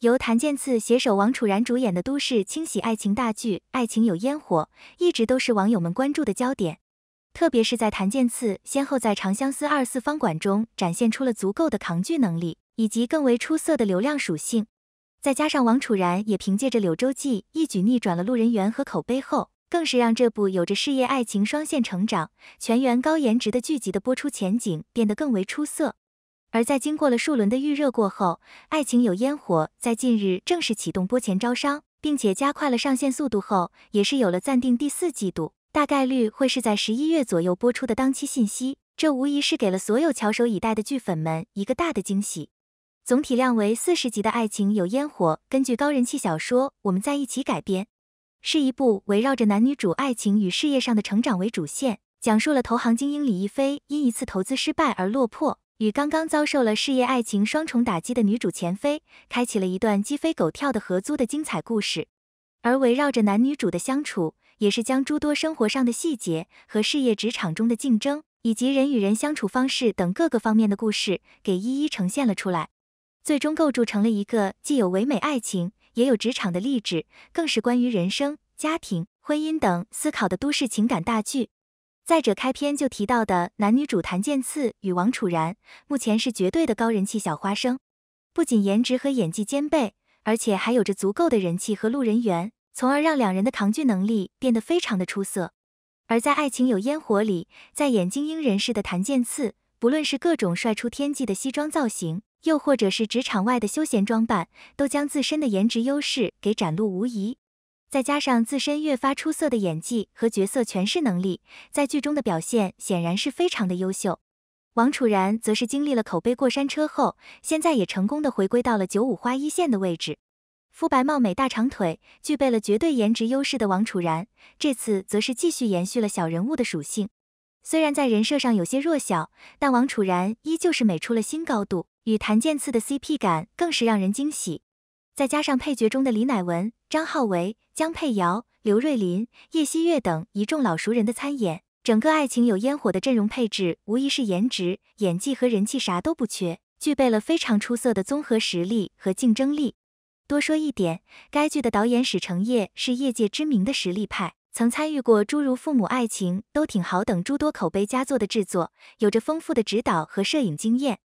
由谭健次携手王楚然主演的都市轻喜爱情大剧《爱情有烟火》一直都是网友们关注的焦点，特别是在谭健次先后在《长相思二》四方馆中展现出了足够的扛剧能力，以及更为出色的流量属性，再加上王楚然也凭借着《柳州记》一举逆转了路人缘和口碑后，更是让这部有着事业爱情双线成长、全员高颜值的剧集的播出前景变得更为出色。而在经过了数轮的预热过后，《爱情有烟火》在近日正式启动播前招商，并且加快了上线速度后，也是有了暂定第四季度大概率会是在十一月左右播出的当期信息。这无疑是给了所有翘首以待的剧粉们一个大的惊喜。总体量为四十集的《爱情有烟火》，根据高人气小说《我们在一起》改编，是一部围绕着男女主爱情与事业上的成长为主线，讲述了投行精英李亦飞因一次投资失败而落魄。与刚刚遭受了事业、爱情双重打击的女主钱飞，开启了一段鸡飞狗跳的合租的精彩故事。而围绕着男女主的相处，也是将诸多生活上的细节和事业、职场中的竞争，以及人与人相处方式等各个方面的故事，给一一呈现了出来。最终构筑成了一个既有唯美爱情，也有职场的励志，更是关于人生、家庭、婚姻等思考的都市情感大剧。再者，开篇就提到的男女主谭健次与王楚然，目前是绝对的高人气小花生，不仅颜值和演技兼备，而且还有着足够的人气和路人缘，从而让两人的扛剧能力变得非常的出色。而在《爱情有烟火》里，在演精英人士的谭健次，不论是各种帅出天际的西装造型，又或者是职场外的休闲装扮，都将自身的颜值优势给展露无遗。再加上自身越发出色的演技和角色诠释能力，在剧中的表现显然是非常的优秀。王楚然则是经历了口碑过山车后，现在也成功的回归到了九五花一线的位置。肤白貌美大长腿，具备了绝对颜值优势的王楚然，这次则是继续延续了小人物的属性。虽然在人设上有些弱小，但王楚然依旧是美出了新高度，与谭健次的 CP 感更是让人惊喜。再加上配角中的李乃文、张浩维、江佩瑶、刘瑞林、叶新月等一众老熟人的参演，整个《爱情有烟火》的阵容配置无疑是颜值、演技和人气啥都不缺，具备了非常出色的综合实力和竞争力。多说一点，该剧的导演史承业是业界知名的实力派，曾参与过诸如《父母爱情》《都挺好》等诸多口碑佳作的制作，有着丰富的指导和摄影经验。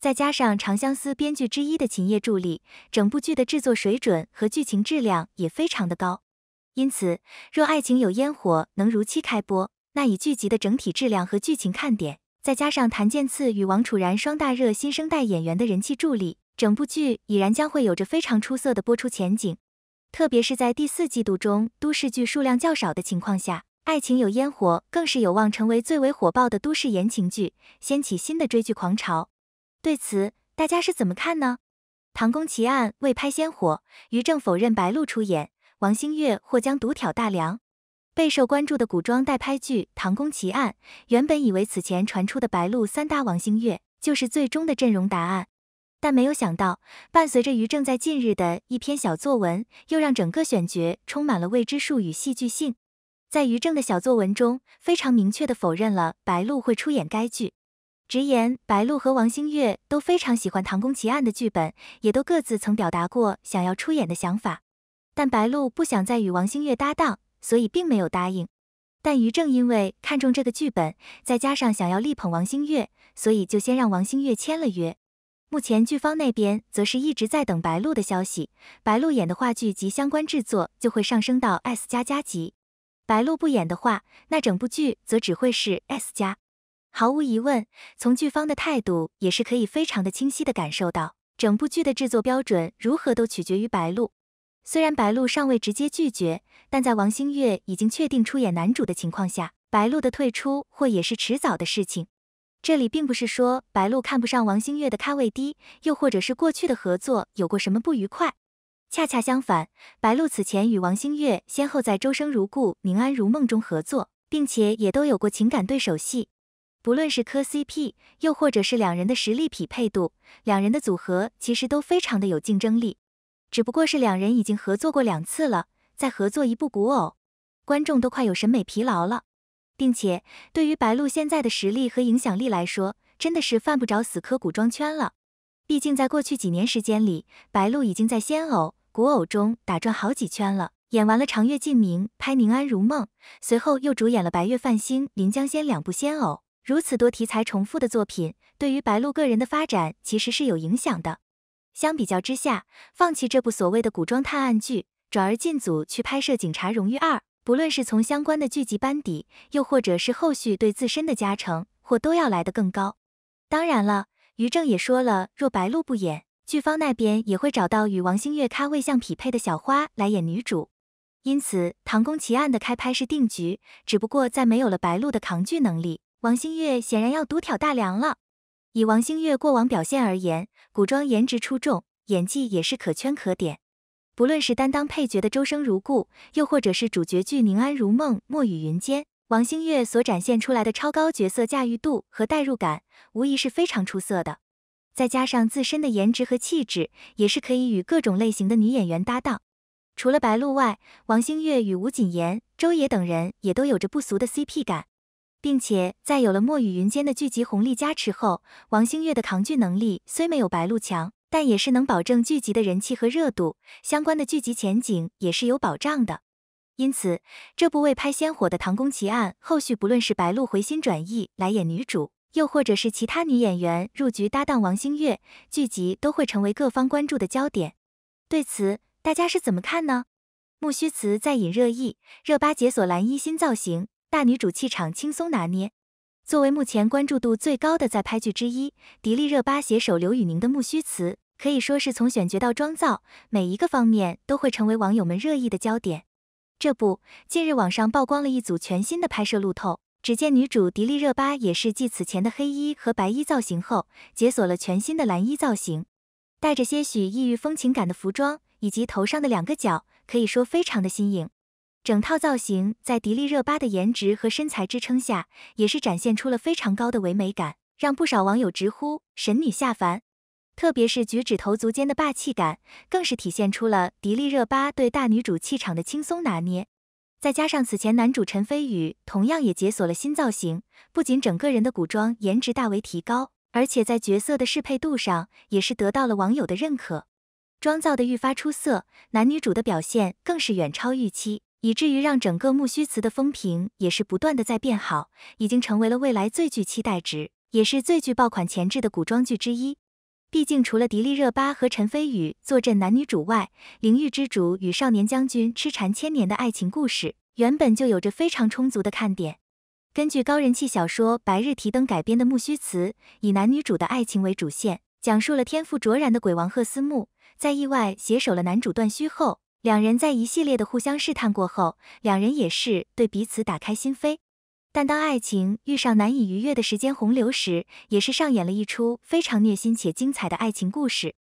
再加上《长相思》编剧之一的秦叶助力，整部剧的制作水准和剧情质量也非常的高。因此，若《爱情有烟火》能如期开播，那以剧集的整体质量和剧情看点，再加上谭健次与王楚然双大热新生代演员的人气助力，整部剧已然将会有着非常出色的播出前景。特别是在第四季度中都市剧数量较少的情况下，《爱情有烟火》更是有望成为最为火爆的都市言情剧，掀起新的追剧狂潮。对此，大家是怎么看呢？《唐宫奇案》未拍先火，于正否认白鹿出演，王星越或将独挑大梁。备受关注的古装待拍剧《唐宫奇案》，原本以为此前传出的白鹿三搭王星越就是最终的阵容答案，但没有想到，伴随着于正在近日的一篇小作文，又让整个选角充满了未知数与戏剧性。在于正的小作文中，非常明确的否认了白鹿会出演该剧。直言白鹿和王星越都非常喜欢《唐宫奇案》的剧本，也都各自曾表达过想要出演的想法。但白鹿不想再与王星越搭档，所以并没有答应。但于正因为看中这个剧本，再加上想要力捧王星越，所以就先让王星越签了约。目前剧方那边则是一直在等白鹿的消息。白鹿演的话剧及相关制作就会上升到 S 加加级，白鹿不演的话，那整部剧则只会是 S 加。毫无疑问，从剧方的态度也是可以非常的清晰的感受到，整部剧的制作标准如何都取决于白鹿。虽然白鹿尚未直接拒绝，但在王星越已经确定出演男主的情况下，白鹿的退出或也是迟早的事情。这里并不是说白鹿看不上王星越的咖位低，又或者是过去的合作有过什么不愉快。恰恰相反，白鹿此前与王星越先后在《周生如故》《宁安如梦》中合作，并且也都有过情感对手戏。不论是磕 CP，又或者是两人的实力匹配度，两人的组合其实都非常的有竞争力，只不过是两人已经合作过两次了，再合作一部古偶，观众都快有审美疲劳了。并且对于白鹿现在的实力和影响力来说，真的是犯不着死磕古装圈了。毕竟在过去几年时间里，白鹿已经在仙偶、古偶中打转好几圈了，演完了长月烬明，拍宁安如梦，随后又主演了白月梵星、临江仙两部仙偶。如此多题材重复的作品，对于白鹿个人的发展其实是有影响的。相比较之下，放弃这部所谓的古装探案剧，转而进组去拍摄《警察荣誉二》，不论是从相关的剧集班底，又或者是后续对自身的加成，或都要来得更高。当然了，于正也说了，若白鹿不演，剧方那边也会找到与王星越咖位相匹配的小花来演女主。因此，《唐宫奇案》的开拍是定局，只不过在没有了白鹿的扛剧能力。王星越显然要独挑大梁了。以王星越过往表现而言，古装颜值出众，演技也是可圈可点。不论是担当配角的周生如故，又或者是主角剧宁安如梦、墨雨云间，王星越所展现出来的超高角色驾驭度和代入感，无疑是非常出色的。再加上自身的颜值和气质，也是可以与各种类型的女演员搭档。除了白鹿外，王星越与吴谨言、周也等人也都有着不俗的 CP 感。并且在有了墨雨云间的剧集红利加持后，王星越的扛剧能力虽没有白鹿强，但也是能保证剧集的人气和热度，相关的剧集前景也是有保障的。因此，这部未拍先火的《唐宫奇案》后续不论是白鹿回心转意来演女主，又或者是其他女演员入局搭档王星越，剧集都会成为各方关注的焦点。对此，大家是怎么看呢？木须辞再引热议，热巴解锁蓝衣新造型。大女主气场轻松拿捏，作为目前关注度最高的在拍剧之一，迪丽热巴携手刘宇宁的《木须词》，可以说是从选角到妆造每一个方面都会成为网友们热议的焦点。这不，近日网上曝光了一组全新的拍摄路透，只见女主迪丽热巴也是继此前的黑衣和白衣造型后，解锁了全新的蓝衣造型，带着些许异域风情感的服装，以及头上的两个角，可以说非常的新颖。整套造型在迪丽热巴的颜值和身材支撑下，也是展现出了非常高的唯美感，让不少网友直呼神女下凡。特别是举止投足间的霸气感，更是体现出了迪丽热巴对大女主气场的轻松拿捏。再加上此前男主陈飞宇同样也解锁了新造型，不仅整个人的古装颜值大为提高，而且在角色的适配度上也是得到了网友的认可。妆造的愈发出色，男女主的表现更是远超预期。以至于让整个《木须辞》的风评也是不断的在变好，已经成为了未来最具期待值，也是最具爆款潜质的古装剧之一。毕竟除了迪丽热巴和陈飞宇坐镇男女主外，《灵域之主》与《少年将军》痴缠千年的爱情故事，原本就有着非常充足的看点。根据高人气小说《白日提灯》改编的《木须辞》，以男女主的爱情为主线，讲述了天赋卓然的鬼王赫斯木，在意外携手了男主段须后。两人在一系列的互相试探过后，两人也是对彼此打开心扉。但当爱情遇上难以逾越的时间洪流时，也是上演了一出非常虐心且精彩的爱情故事。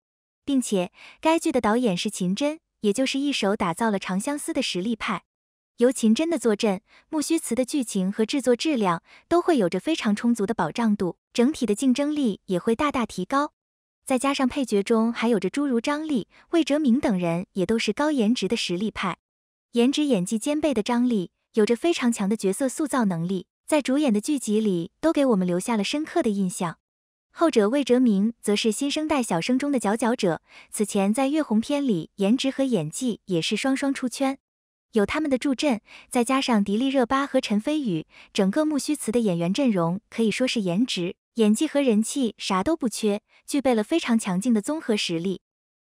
并且，该剧的导演是秦真，也就是一手打造了《长相思》的实力派。由秦真的坐镇，木须词的剧情和制作质量都会有着非常充足的保障度，整体的竞争力也会大大提高。再加上配角中还有着诸如张力、魏哲鸣等人，也都是高颜值的实力派。颜值演技兼备的张力，有着非常强的角色塑造能力，在主演的剧集里都给我们留下了深刻的印象。后者魏哲鸣则是新生代小生中的佼佼者，此前在《月红篇》里颜值和演技也是双双出圈。有他们的助阵，再加上迪丽热巴和陈飞宇，整个《木须词》的演员阵容可以说是颜值。演技和人气啥都不缺，具备了非常强劲的综合实力。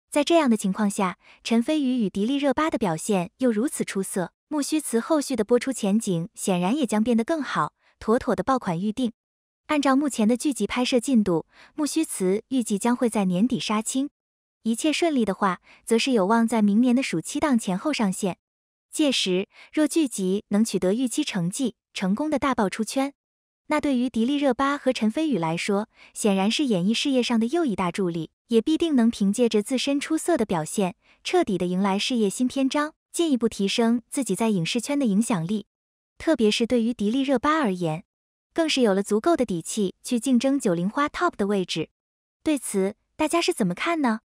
在这样的情况下，陈飞宇与迪丽热巴的表现又如此出色，木须辞后续的播出前景显然也将变得更好，妥妥的爆款预定。按照目前的剧集拍摄进度，木须辞预计将会在年底杀青，一切顺利的话，则是有望在明年的暑期档前后上线。届时，若剧集能取得预期成绩，成功的大爆出圈。那对于迪丽热巴和陈飞宇来说，显然是演艺事业上的又一大助力，也必定能凭借着自身出色的表现，彻底的迎来事业新篇章，进一步提升自己在影视圈的影响力。特别是对于迪丽热巴而言，更是有了足够的底气去竞争九零花 TOP 的位置。对此，大家是怎么看呢？